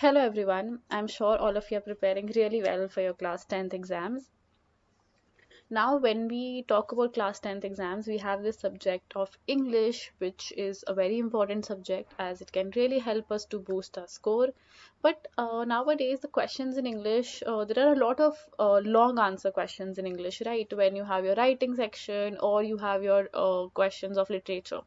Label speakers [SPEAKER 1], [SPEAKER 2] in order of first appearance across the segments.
[SPEAKER 1] Hello everyone, I'm sure all of you are preparing really well for your class 10th exams. Now when we talk about class 10th exams, we have this subject of English which is a very important subject as it can really help us to boost our score. But uh, nowadays the questions in English, uh, there are a lot of uh, long answer questions in English, right? When you have your writing section or you have your uh, questions of literature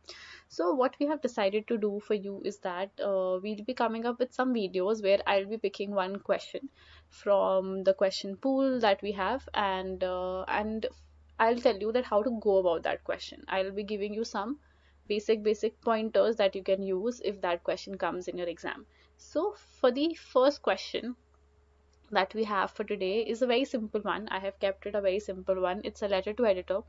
[SPEAKER 1] so what we have decided to do for you is that uh, we'll be coming up with some videos where I'll be picking one question from the question pool that we have and uh, and I'll tell you that how to go about that question I'll be giving you some basic basic pointers that you can use if that question comes in your exam so for the first question that we have for today is a very simple one i have kept it a very simple one it's a letter to editor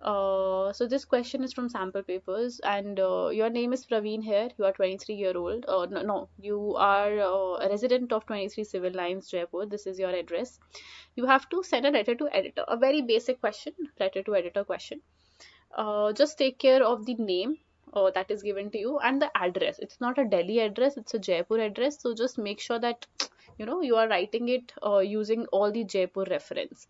[SPEAKER 1] uh, so this question is from sample papers and uh, your name is Praveen here. You are 23 year old. Uh, no, no, you are uh, a resident of 23 Civil Lines, Jaipur. This is your address. You have to send a letter to editor. A very basic question, letter to editor question. Uh, just take care of the name that is given to you and the address. It's not a Delhi address. It's a Jaipur address. So just make sure that you know you are writing it using all the Jaipur reference.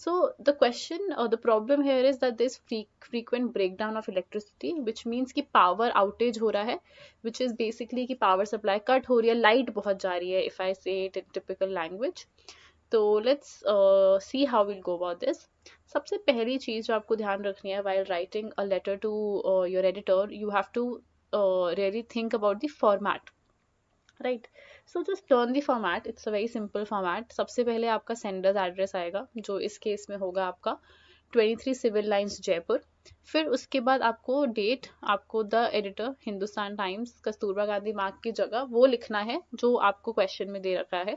[SPEAKER 1] So the question or the problem here is that this frequent breakdown of electricity which means ki power outage ho raha hai which is basically ki power supply cut ho rahi hai light bahut ja rahi hai if I say it in typical language so let's uh, see how we'll go about this सबसे पहली चीज़ जो आपको ध्यान रखनी है while writing a letter to uh, your editor you have to uh, really think about the format right so just turn the format it's a very simple format सबसे पहले आपका सेंडर्स एड्रेस आएगा जो इस केस में होगा आपका 23 civil lines Jaipur फिर उसके बाद आपको डेट आपको the editor Hindustan Times Kasturba Gandhi Marg की जगह वो लिखना है जो आपको क्वेश्चन में दे रखा है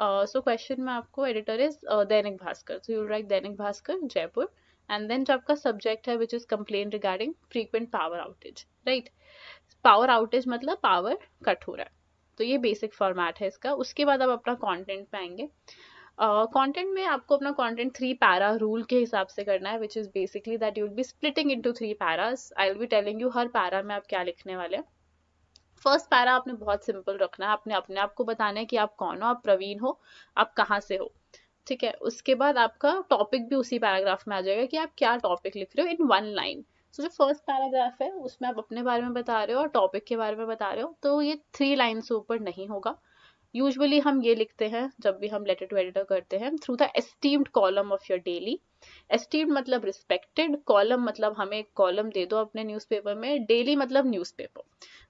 [SPEAKER 1] सो uh, क्वेश्चन so में आपको एडिटर इज uh, दैनिक भास्कर सो यू राइट दैनिक भास्कर जयपुर एंड देन जो आपका सब्जेक्ट है which is complain regarding frequent power outage right power outage मतलब पावर कट हो रहा है तो ये बेसिक फॉर्मेट है इसका उसके बाद आप अपना कॉन्टेंट पे आएंगे कंटेंट uh, में आपको अपना कंटेंट थ्री पैरा रूल के हिसाब से करना है which is basically that you will be splitting into three paras I will be telling you हर पैरा में आप क्या लिखने वाले हैं फर्स्ट पैरा आपने बहुत सिंपल रखना है आपने अपने आप को बताना है कि आप कौन हो आप प्रवीण हो आप कहाँ से हो ठीक है उसके बाद आपका टॉपिक भी उसी पैराग्राफ में आ जाएगा कि आप क्या टॉपिक लिख रहे हो इन वन लाइन सो जो फर्स्ट पैराग्राफ है उसमें आप अपने बारे में बता रहे हो और टॉपिक के बारे में बता रहे हो तो ये थ्री लाइन से ऊपर नहीं होगा यूजुअली हम ये लिखते हैं जब भी हम लेटर टू एडिटर करते हैं through the esteemed column of your daily esteemed मतलब रिस्पेक्टेड कॉलम मतलब हमें एक कॉलम दे दो अपने न्यूज़पेपर में डेली मतलब न्यूज़पेपर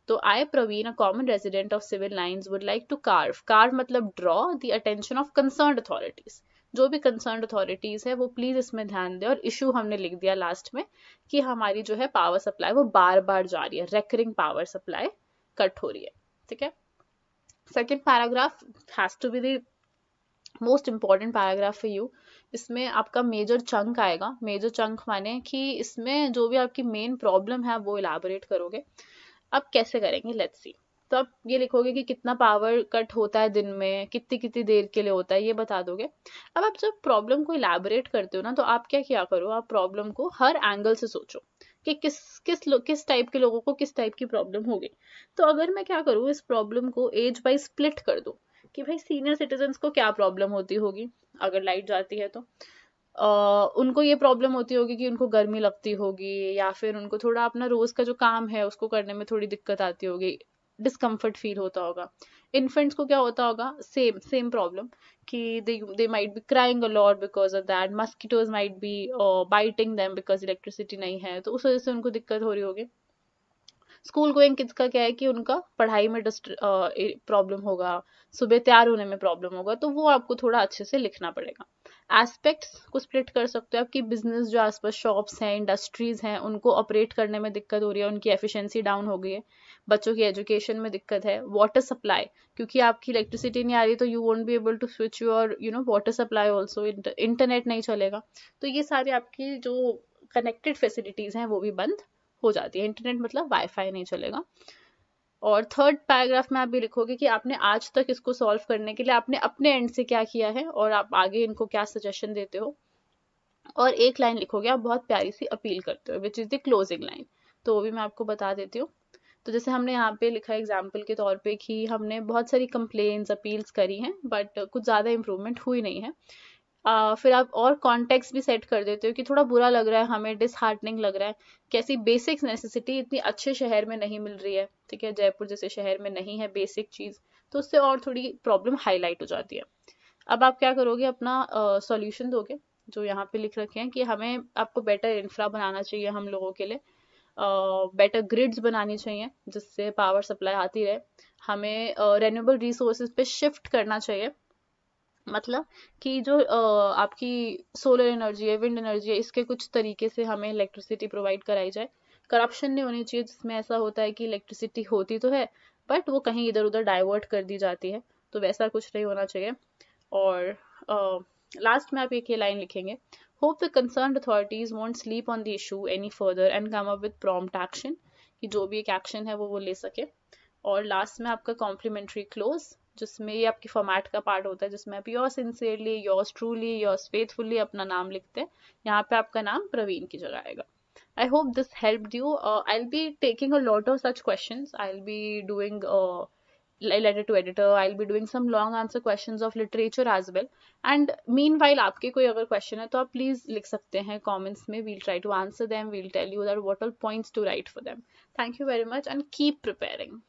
[SPEAKER 1] तो I Praveen a common resident of civil lines would like to carve carve मतलब draw the attention of concern authorities जो भी कंसर्न अथॉरिटीज है वो प्लीज इसमें ध्यान दे और इशू हमने लिख दिया लास्ट में कि हमारी जो है पावर सप्लाई वो बार बार जा रही है रेकरिंग पावर सप्लाई कट हो रही है ठीक है second paragraph has to be the most important paragraph है यू इसमें आपका मेजर चंक आएगा मेजर चंक माने कि इसमें जो भी आपकी मेन प्रॉब्लम है आप वो इलाबोरेट करोगे अब कैसे करेंगे लेट्स सी तो आप ये लिखोगे कि कितना पावर कट होता है दिन में कितनी कितनी देर के लिए होता है ये बता दोगे अब आप जब प्रॉब्लम को इलेबोरेट करते हो ना तो आप क्या क्या करो आप प्रॉब्लम को हर एंगल से सोचो कि किस किस किस टाइप के लोगों को किस टाइप की प्रॉब्लम होगी तो अगर मैं क्या करूँ इस प्रॉब्लम को एज बाई स्प्लिट कर दूँ कि भाई सीनियर सिटीजन को क्या प्रॉब्लम होती होगी अगर लाइट जाती है तो Uh, उनको ये प्रॉब्लम होती होगी कि उनको गर्मी लगती होगी या फिर उनको थोड़ा अपना रोज़ का जो काम है उसको करने में थोड़ी दिक्कत आती होगी डिस्कम्फर्ट फील होता होगा इन्फेंट्स को क्या होता होगा सेम सेम प्रॉब्लम कि they they might be crying a lot because of that mosquitoes might be biting them because electricity नहीं है तो उस वजह से उनको दिक्कत हो रही होगी स्कूल गोइंग किड्स का क्या है कि उनका पढ़ाई में प्रॉब्लम uh, होगा सुबह तैयार होने में प्रॉब्लम होगा तो वो आपको थोड़ा अच्छे से लिखना पड़ेगा एस्पेक्ट्स को स्प्लिट कर सकते हो आपकी बिजनेस जो आसपास शॉप्स हैं इंडस्ट्रीज हैं उनको ऑपरेट करने में दिक्कत हो रही है उनकी एफिशिएंसी डाउन हो गई है बच्चों की एजुकेशन में दिक्कत है वाटर सप्लाई क्योंकि आपकी इलेक्ट्रिसिटी नहीं आ रही तो you won't be able to switch your you know water supply also internet नहीं चलेगा तो ये सारी आपकी जो कनेक्टेड फैसिलिटीज़ हैं वो भी बंद हो जाती है इंटरनेट मतलब वाईफाई नहीं चलेगा और थर्ड पैराग्राफ में आप भी लिखोगे कि आपने आज तक इसको सॉल्व करने के लिए आपने अपने एंड से क्या किया है और आप आगे इनको क्या सजेशन देते हो और एक लाइन लिखोगे आप बहुत प्यारी सी अपील करते हो which is the closing line तो वो भी मैं आपको बता देती हूँ तो जैसे हमने यहाँ पे लिखा एग्जाम्पल के तौर पे कि हमने बहुत सारी कंप्लेन्स अपील्स करी हैं बट कुछ ज़्यादा इम्प्रूवमेंट हुई नहीं है आ, फिर आप और कॉन्टेक्स भी सेट कर देते हो कि थोड़ा बुरा लग रहा है हमें डिसहार्टनिंग लग रहा है कैसी बेसिक नेसेसिटी इतनी अच्छे शहर में नहीं मिल रही है ठीक है जयपुर जैसे शहर में नहीं है बेसिक चीज़ तो उससे और थोड़ी प्रॉब्लम हाईलाइट हो जाती है अब आप क्या करोगे अपना सॉल्यूशन दोगे जो यहाँ पे लिख रखे हैं कि हमें आपको बेटर इंफ्रा बनाना चाहिए हम लोगों के लिए बेटर ग्रिड्स बनानी चाहिए जिससे पावर सप्लाई आती रहे हमें रेन्यूएबल uh, रिसोर्सेज पे शिफ्ट करना चाहिए मतलब कि जो uh, आपकी सोलर एनर्जी है विंड एनर्जी है इसके कुछ तरीके से हमें इलेक्ट्रिसिटी प्रोवाइड कराई जाए करप्शन नहीं होनी चाहिए जिसमें ऐसा होता है कि इलेक्ट्रिसिटी होती तो है बट वो कहीं इधर उधर डाइवर्ट कर दी जाती है तो वैसा कुछ नहीं होना चाहिए और लास्ट uh, में आप एक ये लाइन लिखेंगे hope the concern authorities won't sleep on the issue any further and come up with prompt action कि जो भी एक एक्शन है वो वो ले सके और लास्ट में आपका कॉम्प्लीमेंट्री क्लोज जिसमें ये आपकी फॉर्मेट का पार्ट होता है जिसमें आप your sincerely yours truly yours faithfully अपना नाम लिखते हैं यहाँ पे आपका नाम प्रवीण की जगह आएगा i hope this helped you uh, i'll be taking a lot of such questions i'll be doing a uh, letter to editor i'll be doing some long answer questions of literature as well and meanwhile आपके कोई अगर question है तो please write in the comments में we'll try to answer them we'll tell you that what all points to write for them thank you very much and keep preparing